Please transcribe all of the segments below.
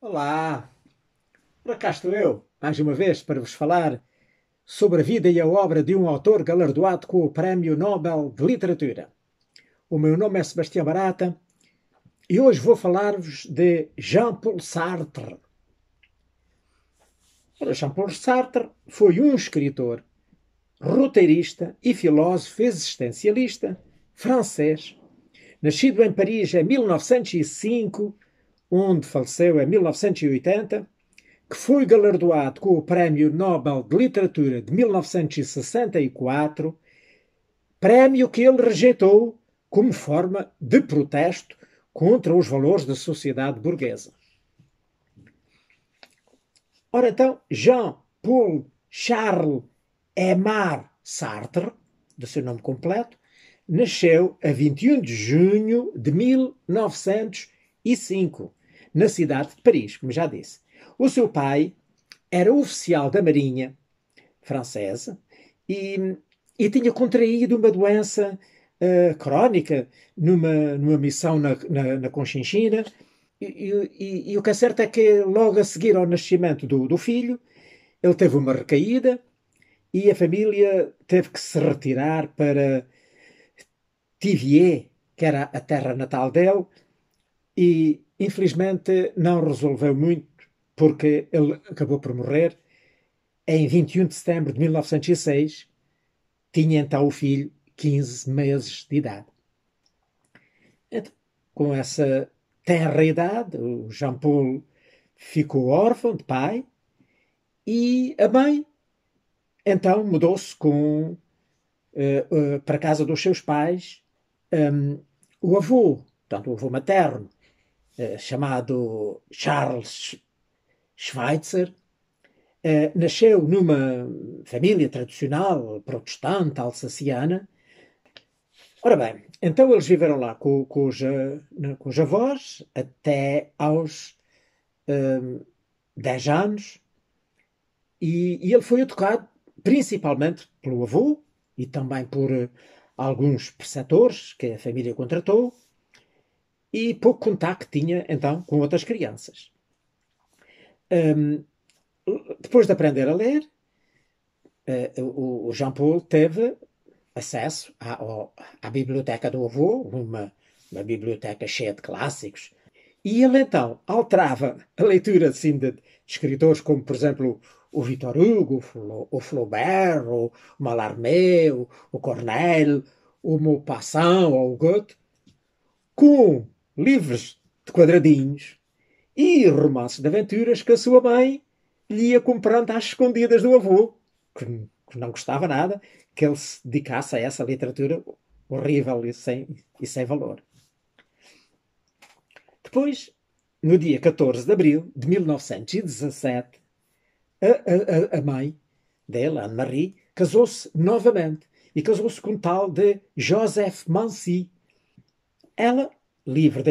Olá! para cá estou eu, mais uma vez, para vos falar sobre a vida e a obra de um autor galardoado com o Prémio Nobel de Literatura. O meu nome é Sebastião Barata e hoje vou falar-vos de Jean-Paul Sartre. Jean-Paul Sartre foi um escritor, roteirista e filósofo existencialista francês, nascido em Paris em 1905 onde faleceu em 1980, que foi galardoado com o Prémio Nobel de Literatura de 1964, prémio que ele rejeitou como forma de protesto contra os valores da sociedade burguesa. Ora então, Jean-Paul Charles Aymar Sartre, do seu nome completo, nasceu a 21 de junho de 1905 na cidade de Paris, como já disse. O seu pai era oficial da Marinha francesa e, e tinha contraído uma doença uh, crónica numa, numa missão na, na, na Conchinchina. E, e, e, o que é certo é que logo a seguir ao nascimento do, do filho, ele teve uma recaída e a família teve que se retirar para Tivier, que era a terra natal dele, e, Infelizmente, não resolveu muito, porque ele acabou por morrer em 21 de setembro de 1906. Tinha então o filho 15 meses de idade. Então, com essa tenra idade, o Jean Paul ficou órfão de pai e a mãe então mudou-se com uh, uh, para a casa dos seus pais. Um, ehm, o avô, tanto o avô materno, eh, chamado Charles Schweitzer, eh, nasceu numa família tradicional protestante alsaciana. Ora bem, então eles viveram lá com, os, eh, com os avós até aos um, ehm, 10 anos e, e ele foi educado principalmente pelo avô e também por alguns preceptores que a família contratou e pouco contacto tinha então com outras crianças. Um, depois de aprender a ler, uh, o, o Jean Paul teve acesso à, ao, à biblioteca do avô, uma, uma biblioteca cheia de clássicos, e ele então alterava a leitura assim, de, de escritores como, por exemplo, o Victor Hugo, o Flaubert, o Mallarmé, o, o Corneille, o Maupassant ou o Goethe, com livros de quadradinhos e romances de aventuras que a sua mãe lhe ia comprando às escondidas do avô, que, não gostava nada que ele se dedicasse a essa literatura horrível e sem, e sem valor. Depois, no dia 14 de abril de 1917, a, a, a mãe dele, Anne-Marie, casou-se novamente e casou-se com o tal de Joseph Mansi. Ela livre da,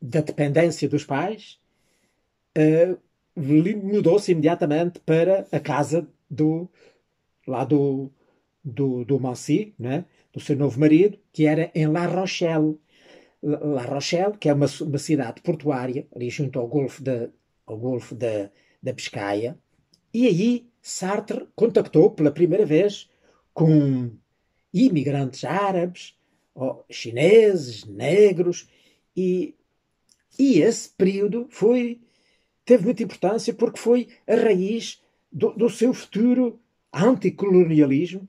da dependência dos pais, uh, mudou-se imediatamente para a casa do lá do do, do Mansi, né? do seu novo marido, que era em La Rochelle. La Rochelle, que é uma, uma cidade portuária, ali junto ao Golfo, de, ao Golfo da, da Pescaia. E aí Sartre contactou pela primeira vez com imigrantes árabes, chineses, negros, e, e esse período foi, teve muita importância porque foi a raiz do, do seu futuro anticolonialismo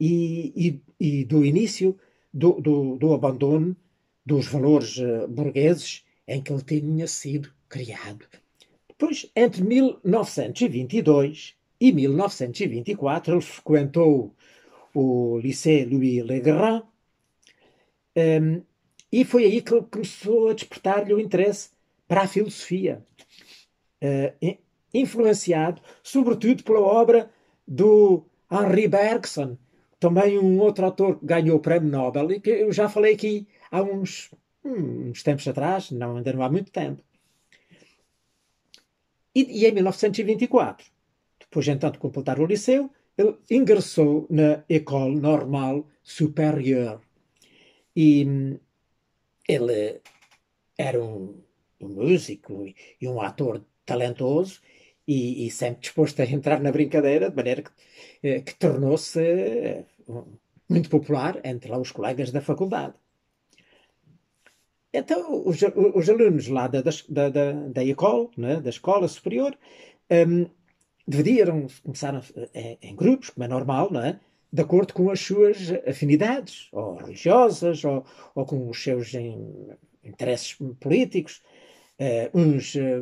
e, e, e do início do, do, do abandono dos valores eh, burgueses em que ele tinha sido criado. Depois, entre 1922 e 1924, ele frequentou o Lycée Louis Legrand um, e foi aí que ele começou a despertar-lhe o interesse para a filosofia, uh, influenciado sobretudo pela obra do Henri Bergson, também um outro autor que ganhou o Prémio Nobel, e que eu já falei aqui há uns, hum, uns tempos atrás, não, ainda não há muito tempo. E, e em 1924, depois então de completar o liceu, ele ingressou na École Normale Supérieure, e hum, ele era um, um músico e um ator talentoso e, e, sempre disposto a entrar na brincadeira, de maneira que, eh, que tornou-se eh, muito popular entre lá os colegas da faculdade. Então, os, os alunos lá da, da, da, da ECOL, né, da Escola Superior, um, dividiram-se, começaram eh, em grupos, como é normal, não é? de acordo com as suas afinidades, ou religiosas, ou, ou com os seus interesses políticos. Uh, uns eh,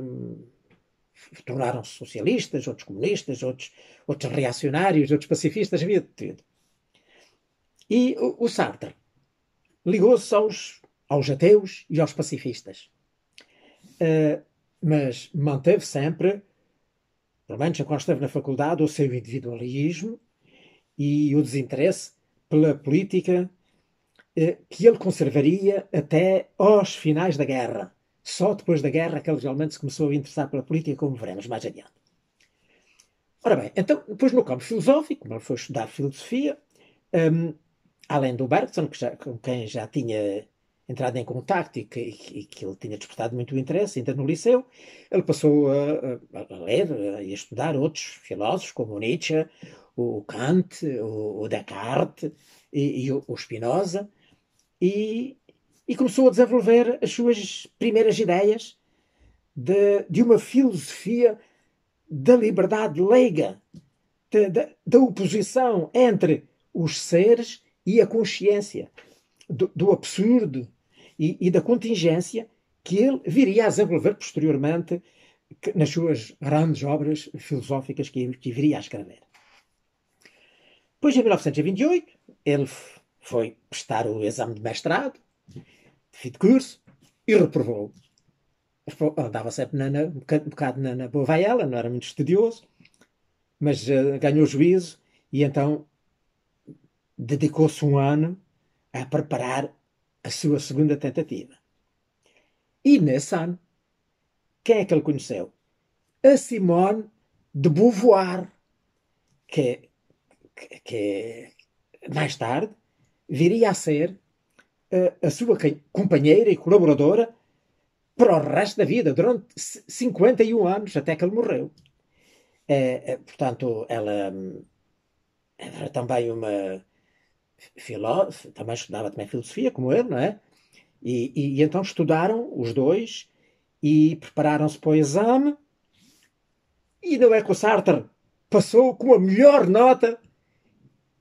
tornaram-se socialistas, outros comunistas, outros, outros reacionários, outros pacifistas, havia de tudo. E o, o Sartre ligou-se aos, aos ateus e aos pacifistas. Uh, mas manteve sempre, pelo menos enquanto esteve na faculdade, o seu individualismo e o desinteresse pela política eh, que ele conservaria até aos finais da guerra. Só depois da guerra que ele realmente se começou a interessar pela política, como veremos mais adiante. Ora bem, então, depois no campo filosófico, ele foi estudar filosofia, um, além do Bergson, que já, com quem já tinha entrado em contacto e que, e que, ele tinha despertado muito interesse, ainda no liceu, ele passou a, a ler e a estudar outros filósofos, como Nietzsche, o Kant, o, Descartes e, e o, o Spinoza, e, e, começou a desenvolver as suas primeiras ideias de, de uma filosofia da liberdade leiga, de, de, da oposição entre os seres e a consciência, do, do absurdo e, e, da contingência que ele viria a desenvolver posteriormente nas suas grandes obras filosóficas que, que viria a escrever. Depois, em 1928, ele foi prestar o exame de mestrado, de fim de curso, e reprovou. Andava sempre na, na, um bocado na, na boa vaela, não era muito estudioso, mas uh, ganhou juízo e então dedicou-se um ano a preparar a sua segunda tentativa. E nesse ano, quem é que ele conheceu? A Simone de Beauvoir, que que, é, mais tarde viria a ser a, eh, a sua companheira e colaboradora para o resto da vida, durante 51 anos, até que ele morreu. É, portanto, ela hum, era também uma filósofa, também estudava também filosofia, como ele, não é? E, e, e então estudaram os dois e prepararam-se para o exame. E não é que o Sartre passou com a melhor nota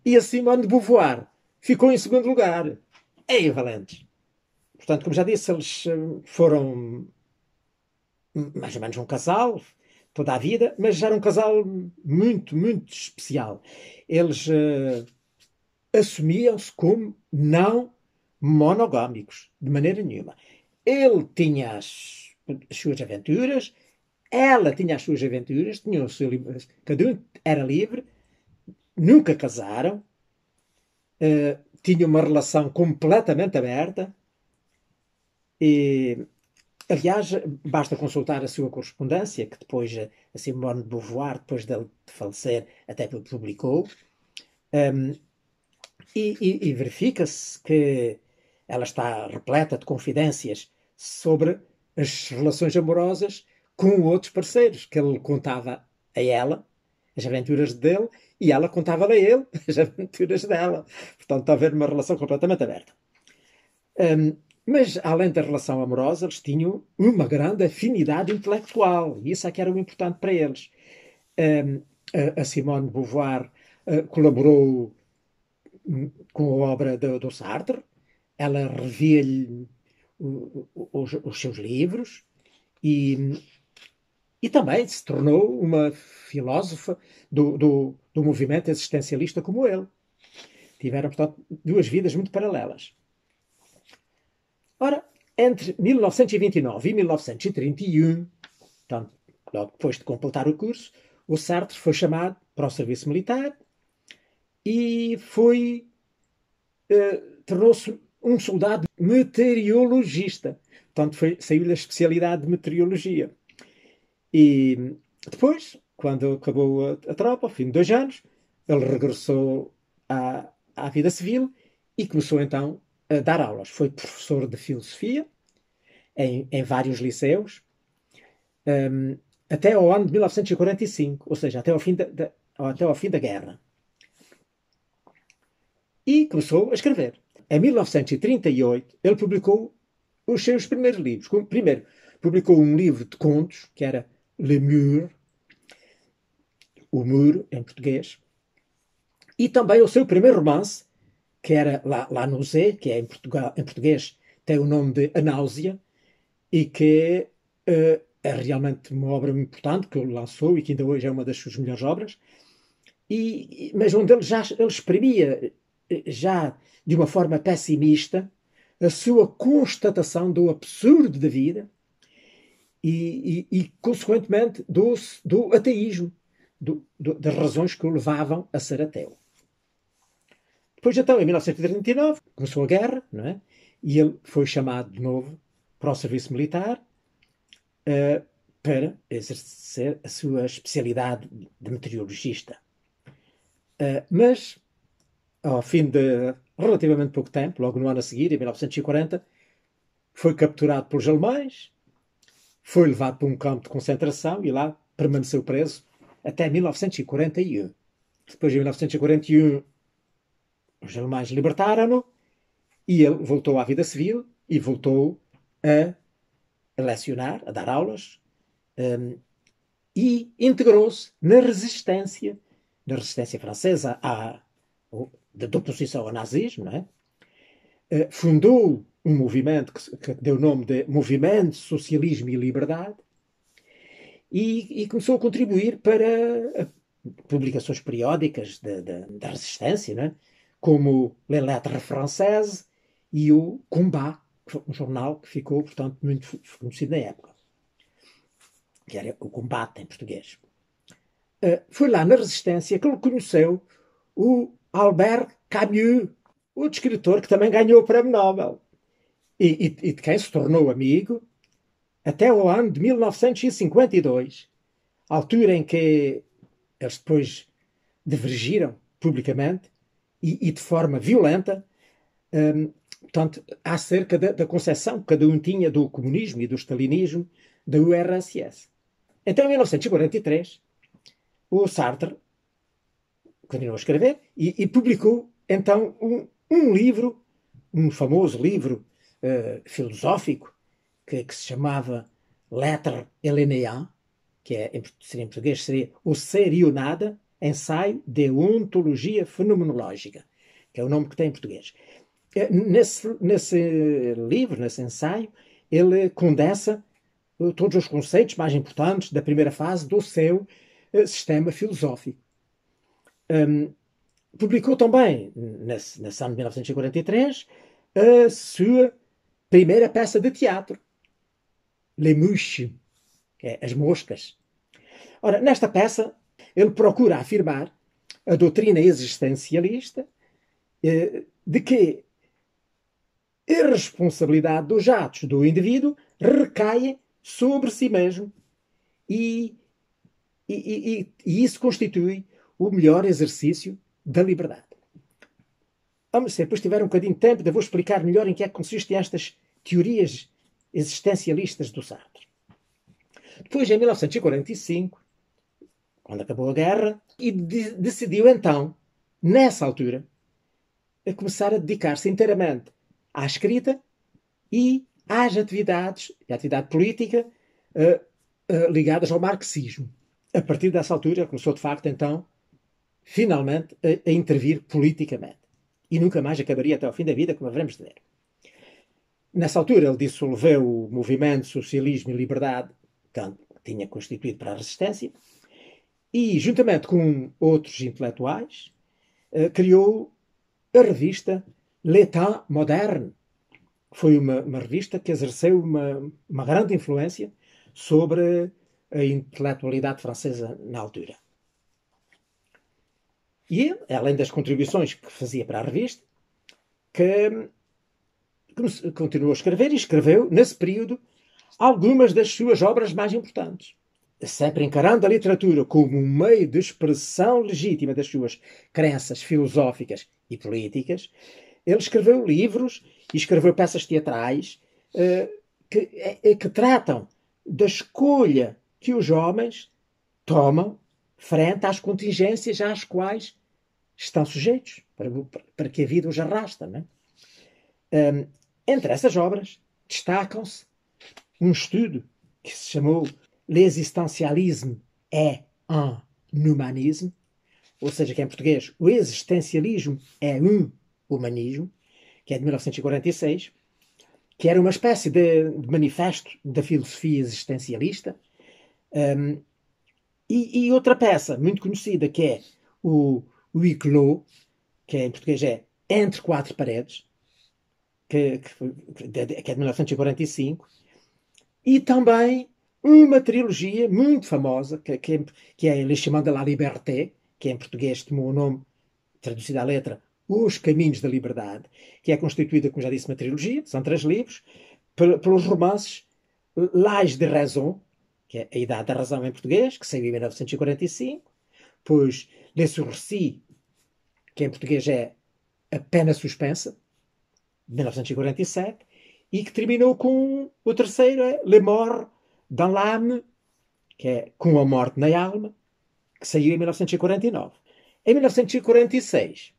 e acima de Beauvoir. Ficou em segundo lugar. É Ei, Valentes! Portanto, como já disse, eles eh, foram mais ou menos um casal toda a vida, mas já era um casal muito, muito especial. Eles uh, assumiam-se como não monogâmicos, de maneira nenhuma. Ele tinha as, as suas aventuras, ela tinha as suas aventuras, tinha o seu, cada um era livre, nunca casaram, uh, tinham uma relação completamente aberta e, aliás, basta consultar a sua correspondência, que depois a eh, Simone de Beauvoir, depois dele falecer, até publicou, um, ehm, e, e, e verifica-se que ela está repleta de confidências sobre as relações amorosas com outros parceiros que ele contava a ela, as aventuras dele, e ela contava-lhe a ele as aventuras dela. Portanto, está a haver uma relação completamente aberta. Um, mas, além da relação amorosa, eles tinham uma grande afinidade intelectual, e isso é que era o importante para eles. Um, a, a Simone Beauvoir uh, colaborou hum, com a obra do, do Sartre, ela revia-lhe hum, os, os, seus livros, e hum, e também se tornou uma filósofa do, do, do movimento existencialista como ele. Tiveram, portanto, duas vidas muito paralelas. Ora, entre 1929 e 1931, portanto, logo depois de completar o curso, o Sartre foi chamado para o serviço militar e foi eh, tornou-se um soldado meteorologista. Portanto, foi, saiu da especialidade de meteorologia. E depois, quando acabou a, a tropa, ao fim de dois anos, ele regressou à, à vida civil e começou então a dar aulas. Foi professor de filosofia em, em vários liceus um, até ao ano de 1945, ou seja, até ao fim da, até ao fim da guerra. E começou a escrever. Em 1938, ele publicou os seus primeiros livros. Primeiro, publicou um livro de contos, que era Le Mur, o muro em português, e também o seu primeiro romance, que era lá no Nausée, que é em, Portugal, em português tem o nome de A Náusea, e que uh, é realmente uma obra muito importante que ele lançou e que ainda hoje é uma das suas melhores obras, e, mas onde ele já ele exprimia, eh, já de uma forma pessimista, a sua constatação do absurdo da vida e, e, e consequentemente, do, do ateísmo, do, do, das razões que o levavam a ser ateu. Depois, então, em 1939, começou a guerra, não é? e ele foi chamado de novo para o serviço militar uh, para exercer a sua especialidade de meteorologista. Uh, mas, ao fim de relativamente pouco tempo, logo no ano a seguir, em 1940, foi capturado pelos alemães foi levado para um campo de concentração e lá permaneceu preso até 1941. Depois de 1941, os alemães libertaram-no e ele voltou à vida civil e voltou a lecionar, a dar aulas um, e integrou-se na resistência, na resistência francesa à, de oposição ao nazismo, é? uh, fundou um movimento que, que deu o nome de Movimento Socialismo e Liberdade, e, e, começou a contribuir para publicações periódicas da resistência, né? como La Lettre Française e o Combat, um jornal que ficou, portanto, muito conhecido na época, que era o Combate em português. Uh, foi lá na Resistência que ele conheceu o Albert Camus, outro escritor que também ganhou o Prémio Nobel e, e, e de quem se tornou amigo até o ano de 1952, altura em que eles depois divergiram publicamente e, e de forma violenta, um, portanto, acerca da, da concepção que cada um tinha do comunismo e do stalinismo da URSS. Então, em 1943, o Sartre continuou a escrever e, e publicou então um, um livro, um famoso livro eh, filosófico que, que, se chamava Letra Helenéen, que é, seria em português seria O Ser e o Nada, Ensaio de Ontologia Fenomenológica, que é o nome que tem em português. Eh, nesse, nesse livro, nesse ensaio, ele condensa eh, todos os conceitos mais importantes da primeira fase do seu sistema filosófico. Um, publicou também, nesse, nesse ano de 1943, a sua Primeira peça de teatro, Les Mouches, que é As Moscas. Ora, nesta peça, ele procura afirmar a doutrina existencialista eh, de que a responsabilidade dos atos do indivíduo recai sobre si mesmo e, e, e, e isso constitui o melhor exercício da liberdade. Vamos, ah, se depois tiver um bocadinho de tempo, eu vou explicar melhor em que é que consistem estas teorias existencialistas do Sartre. Depois, em 1945, quando acabou a guerra, e de decidiu então, nessa altura, a começar a dedicar-se inteiramente à escrita e às atividades, à atividade política, uh, uh, ligadas ao marxismo. A partir dessa altura, começou de facto, então, finalmente, a, a intervir politicamente e nunca mais acabaria até ao fim da vida, como haveremos de ver. Nessa altura, ele dissolveu o movimento Socialismo e Liberdade, que tinha constituído para a resistência, e, juntamente com outros intelectuais, eh, criou a revista L'État Moderne. Foi uma, uma revista que exerceu uma, uma grande influência sobre a intelectualidade francesa na altura. E, além das contribuições que fazia para a revista, que continuou a escrever e escreveu, nesse período, algumas das suas obras mais importantes. Sempre encarando a literatura como um meio de expressão legítima das suas crenças filosóficas e políticas, ele escreveu livros e escreveu peças teatrais uh, que, eh, que tratam da escolha que os homens tomam frente às contingências às quais estão sujeitos, para, para que a vida os arrasta. um, é? entre essas obras destacam-se um estudo que se chamou L'existencialisme é un humanisme, ou seja, que em português o existencialismo é um humanismo, que é de 1946, que era uma espécie de, de manifesto da filosofia existencialista, um, e, e, outra peça muito conhecida que é o, Iclô, que é em português é Entre Quatro Paredes, que, que, que é de 1945, é e também uma trilogia muito famosa, que, que, que é Le Chemin de la Liberté, que é em português tomou o nome, traduzida à letra, Os Caminhos da Liberdade, que é constituída, como já disse, uma trilogia, são três livros, pelos romances Lais de Raison, que é a Idade da Razão em português, que saiu em 1945. Pois Le Sursi, que em português é A Pena Suspensa, de 1947. E que terminou com o terceiro, é Le Mort dans l'âme, que é Com a Morte na Alma, que saiu em 1949. Em 1946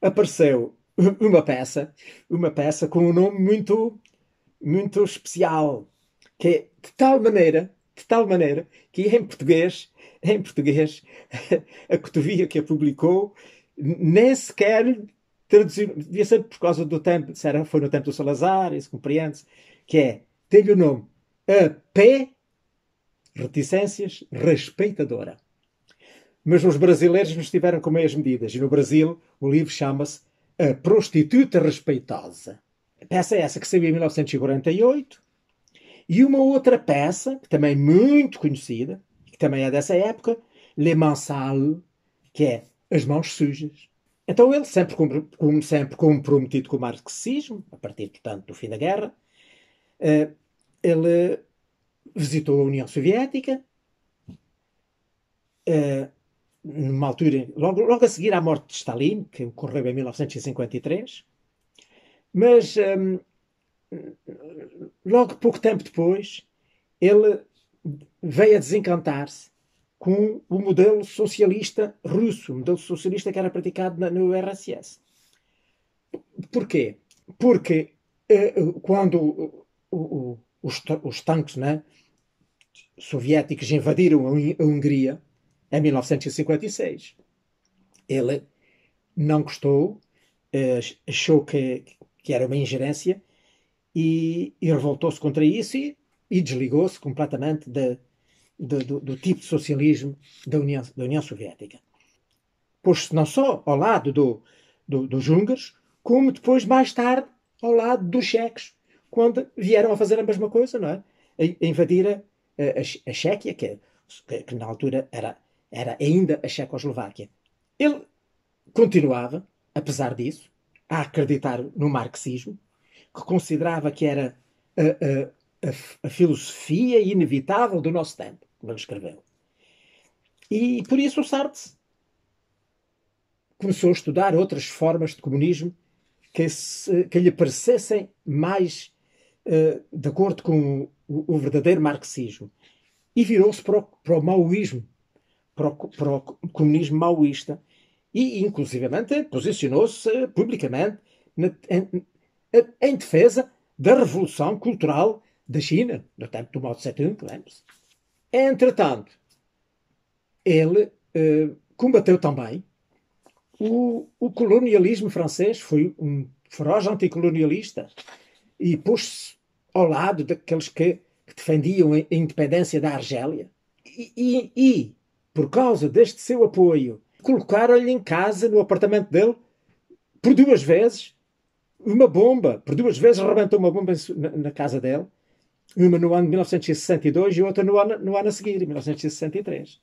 apareceu uma peça, uma peça com um nome muito, muito especial, que é de tal maneira de tal maneira que em português, em português, a cotovia que a publicou nem sequer traduziu, devia ser por causa do tempo, será, foi no tempo do Salazar, isso compreende-se, que é, tem-lhe o nome, a pé, reticências, respeitadora. Mas os brasileiros nos tiveram com meias medidas, e no Brasil o livro chama-se A Prostituta Respeitosa. A peça é essa que saiu em 1948, e uma outra peça, que também é muito conhecida, que também é dessa época, Le Mansal, que é As Mãos Sujas. Então ele, sempre, como sempre comprometido com o marxismo, a partir, portanto, do fim da guerra, eh, ele visitou a União Soviética, eh, numa altura, logo, logo a seguir à morte de Stalin, que ocorreu em 1953, mas um, eh, logo pouco tempo depois, ele veio a desencantar-se com o modelo socialista russo, o modelo socialista que era praticado na, no RSS. Porquê? Porque eh, quando o, o, os, os, tanques né, soviéticos invadiram a Hungria em 1956, ele não gostou, eh, achou que, que era uma ingerência e, e revoltou-se contra isso e, e desligou-se completamente de, de, do, do, tipo de socialismo da União, da União Soviética. Pôs-se não só ao lado do, do, dos húngaros, como depois, mais tarde, ao lado dos checos, quando vieram a fazer a mesma coisa, não é? A, a invadir a, a, a Chequia, que, que, que na altura era, era ainda a Checoslováquia. Ele continuava, apesar disso, a acreditar no marxismo, que considerava que era a, a, a filosofia inevitável do nosso tempo, como ele escreveu. E por isso o Sartre começou a estudar outras formas de comunismo que, se, que lhe parecessem mais uh, de acordo com o, o verdadeiro marxismo. E virou-se para, para, o maoísmo, para o, para o comunismo maoísta, e inclusivamente posicionou-se publicamente na, em defesa da revolução cultural da China, no tempo do Mao Tse-tung, lembre-se. Entretanto, ele eh, combateu também o, o, colonialismo francês, foi um feroz anticolonialista e pôs-se ao lado daqueles que, que, defendiam a independência da Argélia. E, e, e por causa deste seu apoio, colocaram-lhe em casa, no apartamento dele, por duas vezes, uma bomba, por duas vezes rebentou uma bomba na, casa dele, uma no ano de 1962 e outra no ano, no ano a seguir, em 1963.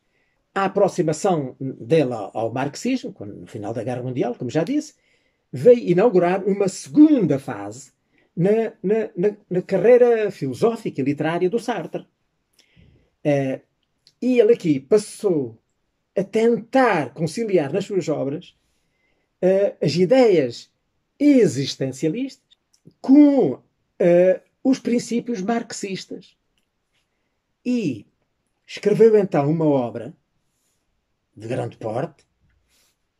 A aproximação dela ao marxismo, no final da Guerra Mundial, como já disse, veio inaugurar uma segunda fase na, na, na, na carreira filosófica e literária do Sartre. Eh, e ele aqui passou a tentar conciliar nas suas obras eh, as ideias existencialistas com uh, os princípios marxistas. E escreveu então uma obra de grande porte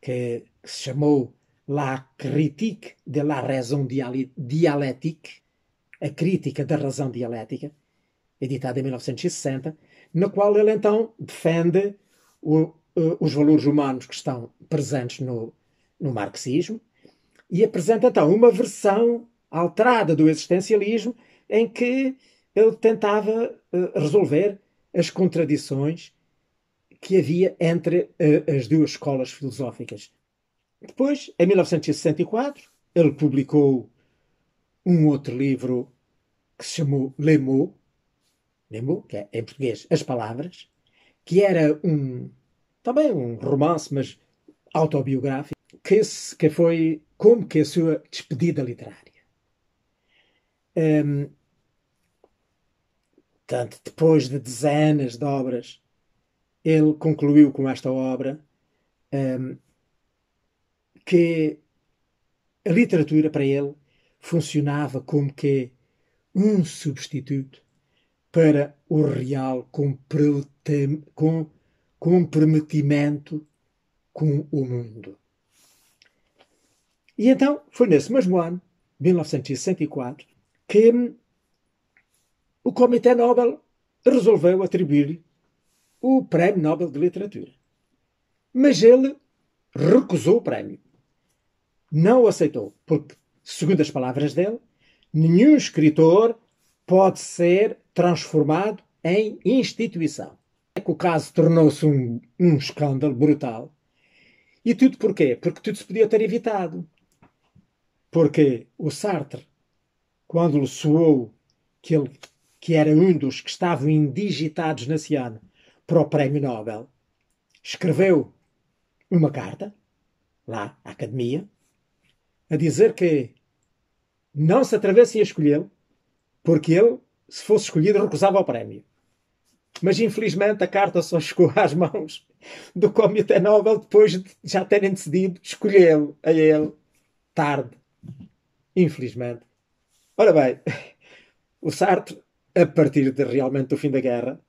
que, que se chamou La critique de la raison dialétique, a crítica da razão dialética, editada em 1960, na qual ele então defende o, eh, os valores humanos que estão presentes no, no marxismo, e apresenta então uma versão alterada do existencialismo em que ele tentava uh, resolver as contradições que havia entre uh, as duas escolas filosóficas. Depois, em 1964, ele publicou um outro livro que se chamou Lemo, Lemo, que é em português As Palavras, que era um também um romance, mas autobiográfico que, esse, que foi como que a sua despedida literária. Um, tanto depois de dezenas de obras, ele concluiu com esta obra um, que a literatura para ele funcionava como que um substituto para o real comprometimento com o mundo. E então foi nesse mesmo ano, 1964, que hum, o Comitê Nobel resolveu atribuir-lhe o Prémio Nobel de Literatura. Mas ele recusou o prémio. Não o aceitou, porque, segundo as palavras dele, nenhum escritor pode ser transformado em instituição. É que o caso tornou-se um, um escândalo brutal. E tudo porquê? Porque tudo se podia ter evitado. Porque o Sartre, quando lhe soou que ele que era um dos que estavam indigitados na Ciane para o Prémio Nobel, escreveu uma carta lá à Academia a dizer que não se atravessem a escolhê-lo, porque ele, se fosse escolhido, recusava o prémio. Mas infelizmente a carta só chegou às mãos do Comitê Nobel depois de já terem decidido escolhê-lo a ele, tarde. Infelizmente. Ora bem, o Sartre, a partir de realmente do fim da guerra,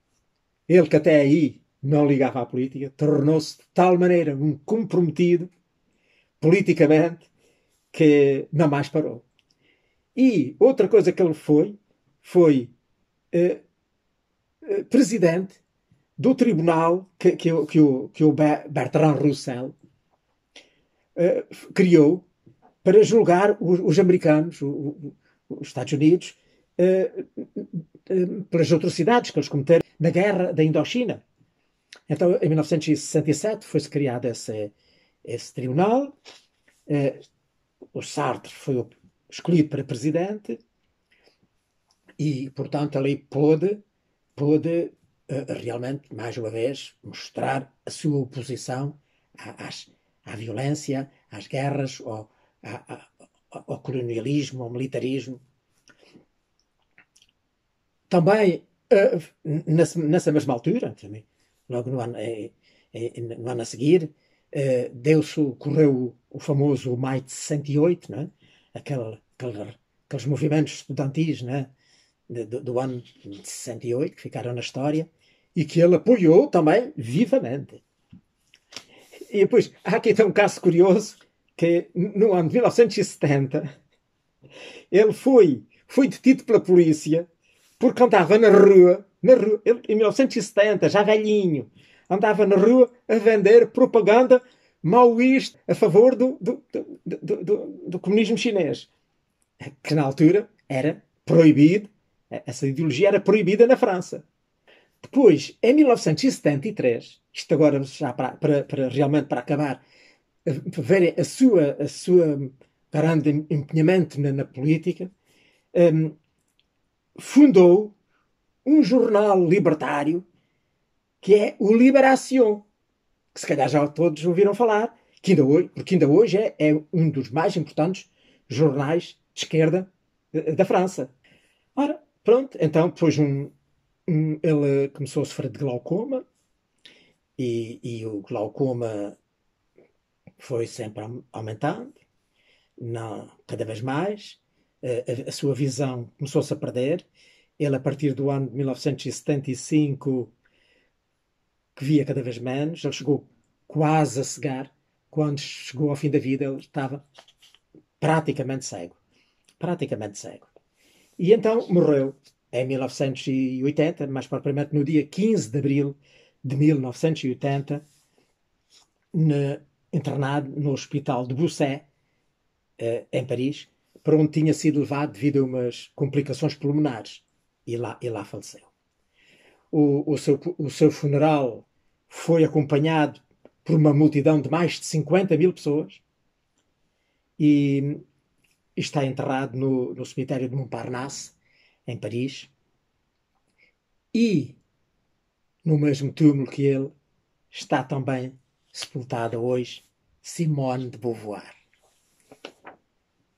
ele que até aí não ligava à política, tornou-se de tal maneira um comprometido politicamente que não mais parou. E outra coisa que ele foi, foi eh, eh presidente do tribunal que, que, que, o, que o Bertrand Russell eh, criou para julgar os, os americanos, o, o, os Estados Unidos, eh, eh, pelas atrocidades que eles cometeram na guerra da Indochina. Então, em 1967, foi-se criado esse, esse tribunal. Eh, o Sartre foi escolhido para presidente e, portanto, ali pôde, pôde realmente, mais uma vez, mostrar a sua oposição à, às, à violência, às guerras ou ao colonialismo, ao militarismo. Também, eh, nessa, mesma altura, também, logo no ano, eh, eh, no ano a seguir, deu-se, correu o famoso Maio de 68, aquele, aquele, aqueles movimentos estudantis né? do, do ano de 68, que ficaram na história, e que ele apoiou também vivamente. E depois, há aqui então um caso curioso que no ano de 1970 ele foi, foi detido pela polícia porque andava na rua, na rua ele, em 1970, já velhinho, andava na rua a vender propaganda maoísta a favor do, do, do, do, do comunismo chinês, que na altura era proibido, essa ideologia era proibida na França. Depois, em 1973, isto agora já para, para, para realmente para acabar, verem a sua, a sua grande empenhamento na, na política, um, fundou um jornal libertário que é o Libération que se calhar já todos ouviram falar, que ainda hoje, porque ainda hoje é, é um dos mais importantes jornais de esquerda eh, da França. Ora, pronto, então depois um, um, ele começou a sofrer de glaucoma e, e o glaucoma foi sempre aumentando, não, cada vez mais. Eh, a, a sua visão começou-se a perder. Ele, a partir do ano de 1975, que via cada vez menos, ele chegou quase a cegar. Quando chegou ao fim da vida, ele estava praticamente cego. Praticamente cego. E então morreu em 1980, mais propriamente no dia 15 de abril de 1980, na, internado no hospital de Busset, uh, em Paris, para onde tinha sido levado devido a umas complicações pulmonares e lá, e lá faleceu. O, o, seu, o seu funeral foi acompanhado por uma multidão de mais de 50 mil pessoas e, está enterrado no, no cemitério de Montparnasse, em Paris. E no mesmo túmulo que ele está também sepultada hoje, Simone de Beauvoir.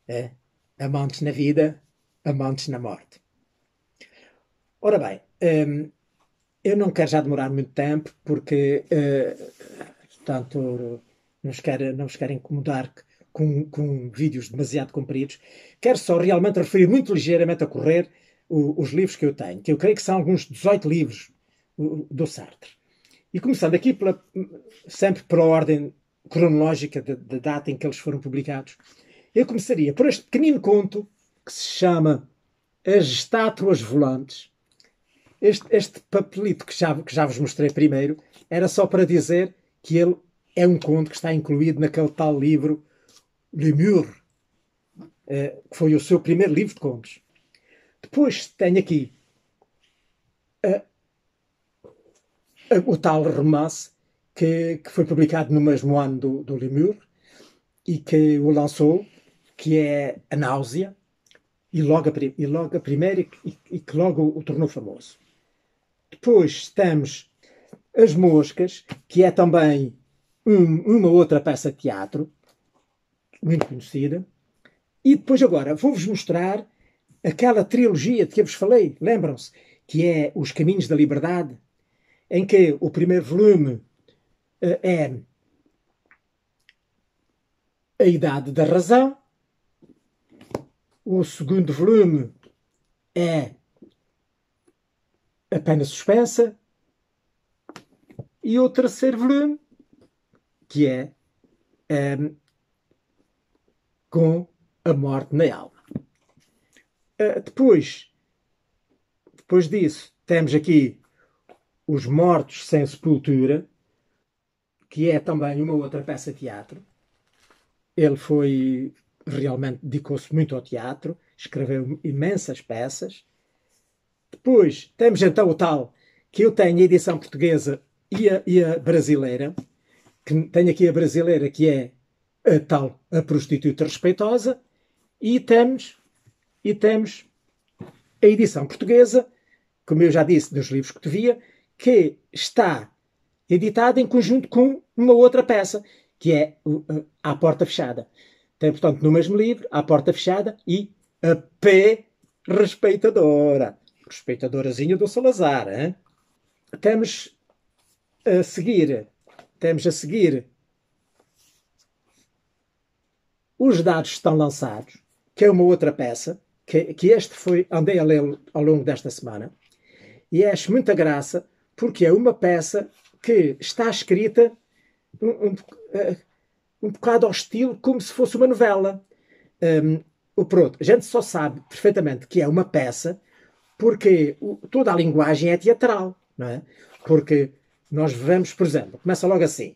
É? Amantes na vida, amantes na morte. Ora bem, hum, eu não quero já demorar muito tempo, porque, uh, portanto, não vos quero, não vos quero incomodar com, com vídeos demasiado compridos. Quero só realmente referir muito ligeiramente a correr os livros que eu tenho, que eu creio que são alguns 18 livros do Sartre. E começando aqui pela, sempre pela ordem cronológica da data em que eles foram publicados, eu começaria por este pequenino conto que se chama As Estátuas Volantes. Este, este papelito que já, que já vos mostrei primeiro era só para dizer que ele é um conto que está incluído naquele tal livro Le Mur, eh, que foi o seu primeiro livro de contos. Depois tenho aqui o tal romance que, que foi publicado no mesmo ano do, do Lemur e que o lançou, que é A Náusea, e logo a, e logo a primeira e, e que logo o, tornou famoso. Depois temos As Moscas, que é também um, uma outra peça de teatro, muito conhecida. E depois agora vou-vos mostrar aquela trilogia de que eu vos falei, lembram-se? Que é Os Caminhos da Liberdade, em que o primeiro volume eh, é A Idade da Razão, o segundo volume é A Pena Suspensa, e o terceiro volume, que é um, eh, Com a Morte na Alma. Uh, depois, depois disso, temos aqui os Mortos Sem Sepultura, que é também uma outra peça de teatro. Ele foi realmente dedicou-se muito ao teatro, escreveu imensas peças. Depois temos então o tal que eu tenho a edição portuguesa e a, e a brasileira, que tenho aqui a brasileira que é a tal a prostituta respeitosa e temos e temos a edição portuguesa, como eu já disse, dos livros que te via, que está editada em conjunto com uma outra peça, que é uh, uh, A Porta Fechada. Tem, portanto, no mesmo livro, A Porta Fechada e A P Respeitadora. Respeitadorazinha do Salazar. Hein? Temos a seguir, temos a seguir Os Dados Estão Lançados, que é uma outra peça, que, que este foi, andei a ler ao longo desta semana, e acho muita graça porque é uma peça que está escrita um, um, um bocado ao estilo como se fosse uma novela. Um, o pronto, a gente só sabe perfeitamente que é uma peça porque o, toda a linguagem é teatral, não é? Porque nós vemos por exemplo, começa logo assim.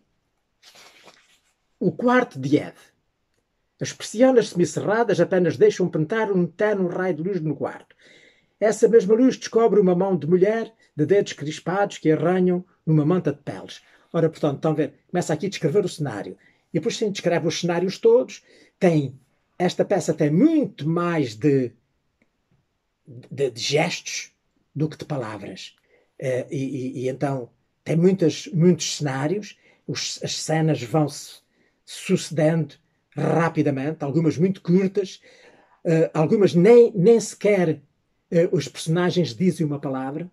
O quarto de Eve. As persianas semicerradas apenas deixam pintar um tano raio de luz no quarto. Essa mesma luz descobre uma mão de mulher de dedos crispados que arranham numa manta de peles. Ora, portanto, estão a ver, começa aqui a descrever o cenário. E depois sim, descreve os cenários todos. Tem, esta peça tem muito mais de, de, de gestos do que de palavras. Eh, e, e, e, então tem muitas, muitos cenários, os, as cenas vão-se sucedendo rapidamente, algumas muito curtas, eh, algumas nem, nem sequer eh, os personagens dizem uma palavra,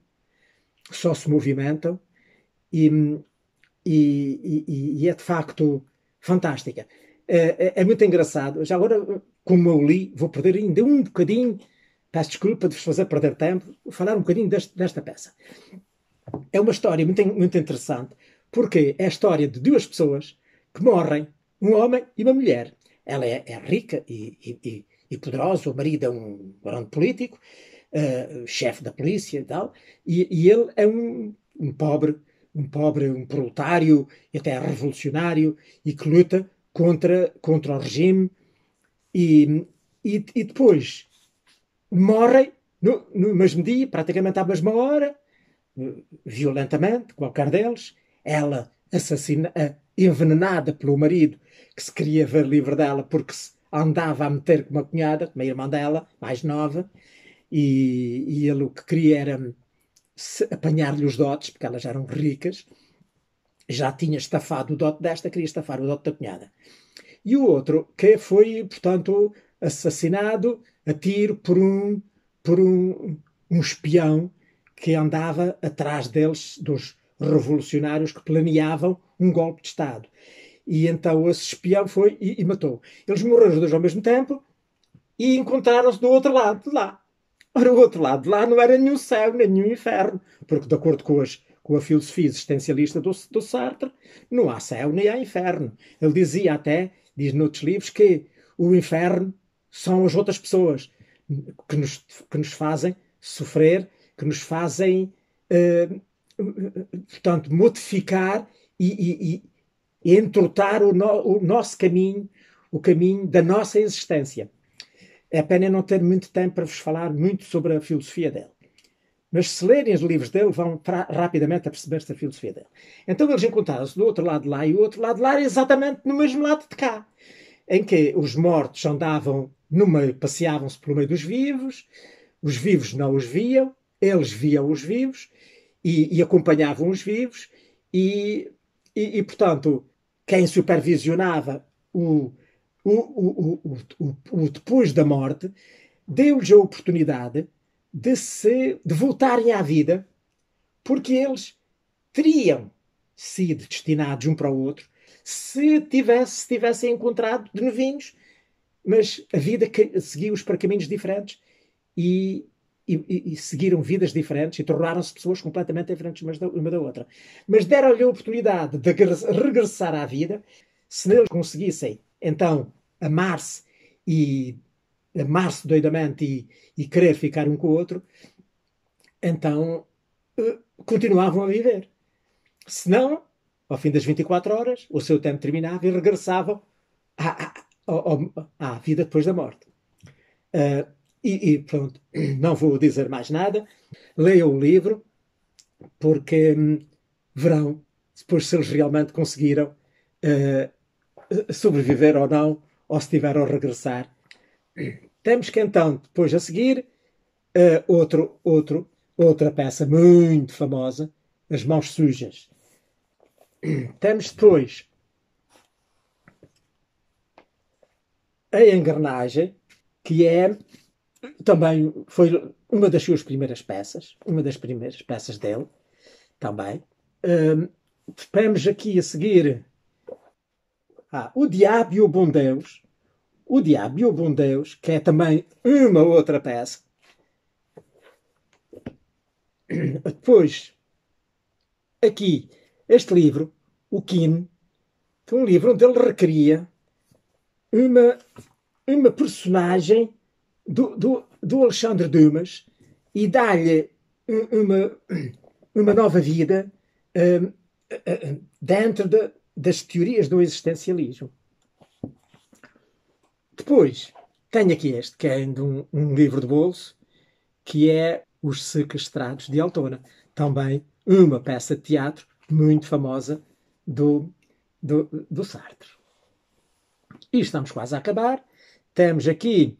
só se movimentam e, e, e, e é de facto fantástica. É, é, é, muito engraçado. Já agora, como eu li, vou perder ainda um bocadinho, peço desculpa de vos fazer perder tempo, falar um bocadinho deste, desta peça. É uma história muito, muito interessante, porque é a história de duas pessoas que morrem, um homem e uma mulher. Ela é, é rica e, e, e, poderosa, o marido é um grande político, eh, chefe da polícia e tal, e, e ele é um, um, pobre, um pobre, um proletário, e até revolucionário, e que luta contra, contra o regime, e, e, e depois morrem no, no mesmo dia, praticamente à mesma hora, violentamente, qualquer deles, ela assassina, envenenada pelo marido, que se queria ver livre dela porque se andava a meter com uma cunhada, com uma irmã dela, mais nova, e, e ele o que queria era hum, apanhar-lhe os dotes, porque elas eram ricas, já tinha estafado o dote desta, queria estafar o dote da cunhada. E o outro, que foi, portanto, assassinado a tiro por um, por um, um espião que andava atrás deles, dos revolucionários que planeavam um golpe de Estado. E então esse espião foi e, e matou. Eles morreram os dois ao mesmo tempo e encontraram-se do outro lado, de lá. Ora, o outro lado lá não era nenhum céu, nem nenhum inferno, porque, de acordo com, as, com a filosofia existencialista do, do, Sartre, não há céu nem há inferno. Ele dizia até, diz noutros livros, que o inferno são as outras pessoas que nos, que nos fazem sofrer, que nos fazem, eh, portanto, modificar e, e, e entortar o, no, o nosso caminho, o caminho da nossa existência. É pena não ter muito tempo para vos falar muito sobre a filosofia dele. Mas se lerem os livros dele, vão rapidamente a perceber-se filosofia dele. Então eles encontraram-se do outro lado de lá e o outro lado de lá era exatamente no mesmo lado de cá, em que os mortos andavam no meio, passeavam-se pelo meio dos vivos, os vivos não os viam, eles viam os vivos e, e acompanhavam os vivos, e, e, e, portanto, quem supervisionava o, o, o, o, depois da morte, deu-lhes a oportunidade de se de voltarem à vida, porque eles teriam sido destinados um para o outro se, tivesse, se tivessem encontrado de novinhos, mas a vida seguiu-os para caminhos diferentes e, e, e, seguiram vidas diferentes e tornaram-se pessoas completamente diferentes uma da, outra. Mas deram-lhe a oportunidade de regressar à vida se eles conseguissem então amar-se e amar-se doidamente e, e, querer ficar um com o outro, então eh, continuavam a viver. Se não, ao fim das 24 horas, o seu tempo terminava e regressavam à, à, à, à vida depois da morte. Uh, e, e, pronto, não vou dizer mais nada. Leiam o livro, porque hum, verão depois se eles realmente conseguiram uh, sobreviver ou não, ou se tiver ou regressar. Temos que então, depois a seguir, uh, outro, outro, outra peça muito famosa, As Mãos Sujas. Temos depois a engrenagem, que é também foi uma das suas primeiras peças, uma das primeiras peças dele, também. Ehm, temos aqui a seguir ah, o Diabo e o Bom Deus. O Diabo e o Bom Deus, que é também uma outra peça. Depois, aqui, este livro, o Kim que é um livro onde ele recria uma, uma personagem do, do, do Alexandre Dumas e dá-lhe uma, uma nova vida um, eh, eh, eh, dentro de, das teorias do existencialismo. Depois, tenho aqui este, que é ainda um, um livro de bolso, que é Os Sequestrados de Altona. Também uma peça de teatro muito famosa do, do, do Sartre. E estamos quase a acabar. Temos aqui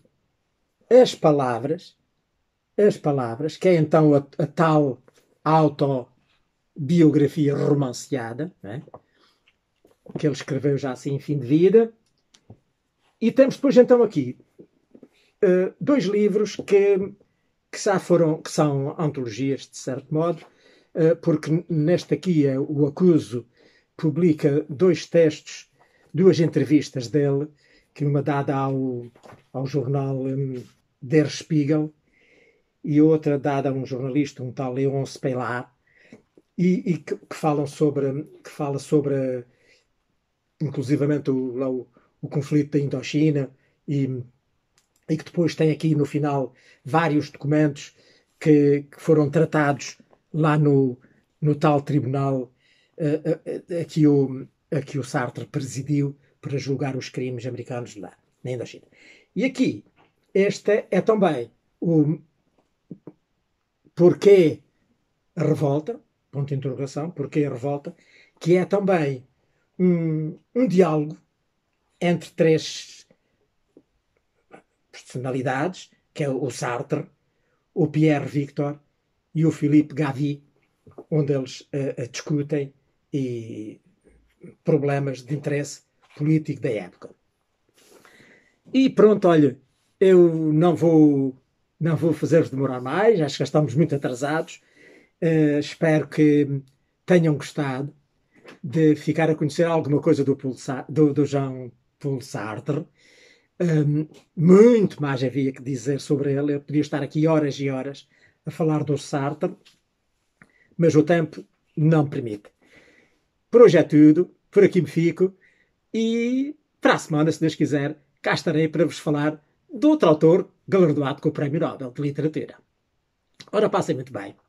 as palavras, as palavras, que é então a, a tal autobiografia romanceada, é? que ele escreveu já assim em fim de vida. E temos depois então aqui uh, dois livros que, que, já foram, que são antologias, de certo modo, uh, porque neste aqui é o Acuso publica dois textos, duas entrevistas dele, que uma dada ao, ao jornal um, Der Spiegel e outra dada a um jornalista, um tal Leon Spelar, e, e que, que, falam sobre, que fala sobre inclusivamente o, lá o, o conflito da Indochina, e, e que depois tem aqui no final vários documentos que, que foram tratados lá no, no tal tribunal uh, uh, a, que o, a que o Sartre presidiu para julgar os crimes americanos lá, na Indochina. E aqui, esta é também o porquê a revolta, ponto de interrogação, porquê a revolta, que é também um, um diálogo entre três personalidades, que é o Sartre, o Pierre Victor e o Philippe Gavi, onde eles uh, discutem e problemas de interesse político da época. E pronto, olha, eu não vou não vou fazer-vos demorar mais, acho que já estamos muito atrasados. Uh, espero que tenham gostado de ficar a conhecer alguma coisa do, Pulsar, do, do Jean Paul Sartre. Um, muito mais havia que dizer sobre ele. Eu podia estar aqui horas e horas a falar do Sartre, mas o tempo não permite. Por hoje é tudo, por aqui me fico e para a semana, se Deus quiser, cá estarei para vos falar de outro autor galardoado com o Prémio Nobel de Literatura. Ora, passem muito bem.